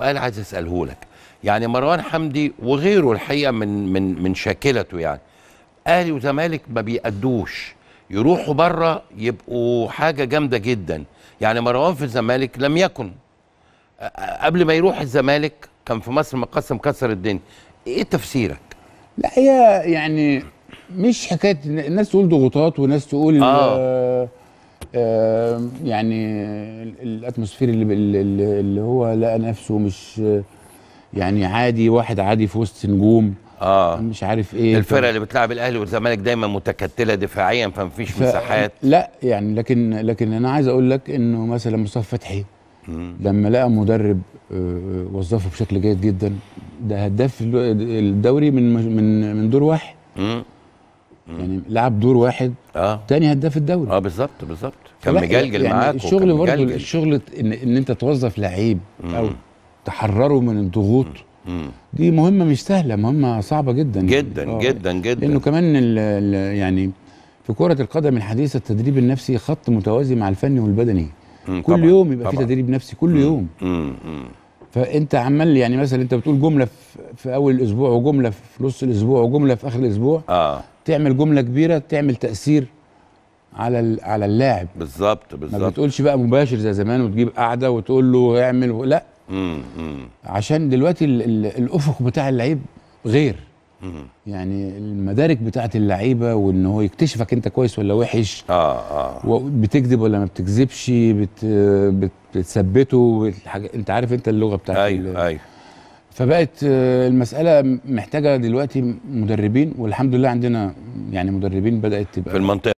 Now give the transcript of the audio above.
سؤال عايز اساله لك يعني مروان حمدي وغيره الحقيقه من من من شاكلته يعني اهلي وزمالك ما بيأدوش يروحوا بره يبقوا حاجه جامده جدا يعني مروان في الزمالك لم يكن قبل ما يروح الزمالك كان في مصر مقسم كسر الدنيا ايه تفسيرك لا هي يعني مش حكايه الناس تقول ضغوطات وناس تقول آه. آه, آه، يعني الاتموسفير اللي, اللي هو لقى نفسه مش يعني عادي واحد عادي في وسط نجوم اه مش عارف ايه الفرقه اللي بتلعب الاهلي والزمالك دايما متكتله دفاعيا فمفيش ف... مساحات لا يعني لكن لكن انا عايز اقول لك انه مثلا مصطفى فتحي لما لقى مدرب آه، آه، وظفه بشكل جيد جدا ده هداف الدوري من من من دور واحد يعني لعب دور واحد اه تاني هداف الدوري اه بالظبط بالظبط كان مجلجل يعني معاك الشغل برضه الشغل ان ان انت توظف لعيب او تحرره من الضغوط دي مهمه مش سهله مهمه صعبه جدا جدا يعني. جدا جدا لانه كمان الـ الـ يعني في كره القدم الحديثه التدريب النفسي خط متوازي مع الفني والبدني كل طبعًا. يوم يبقى في تدريب نفسي كل مم. يوم مم. مم. فانت عمال يعني مثلا انت بتقول جمله في اول الاسبوع وجمله في نص الاسبوع وجمله في اخر الاسبوع اه تعمل جمله كبيره تعمل تاثير على على اللاعب بالظبط بالظبط ما بتقولش بقى مباشر زي زمان وتجيب قاعده وتقول له اعمل لا مم. عشان دلوقتي الـ الـ الافق بتاع اللعيب غير يعني المدارك بتاعت اللعيبه وان هو يكتشفك انت كويس ولا وحش اه اه بتكذب ولا ما بتكذبش بت بتثبته الحاجة انت عارف انت اللغه بتاعت ايوه ايوه فبقت آه، المساله محتاجه دلوقتي مدربين والحمد لله عندنا يعني مدربين بدات تبقى في المنطقه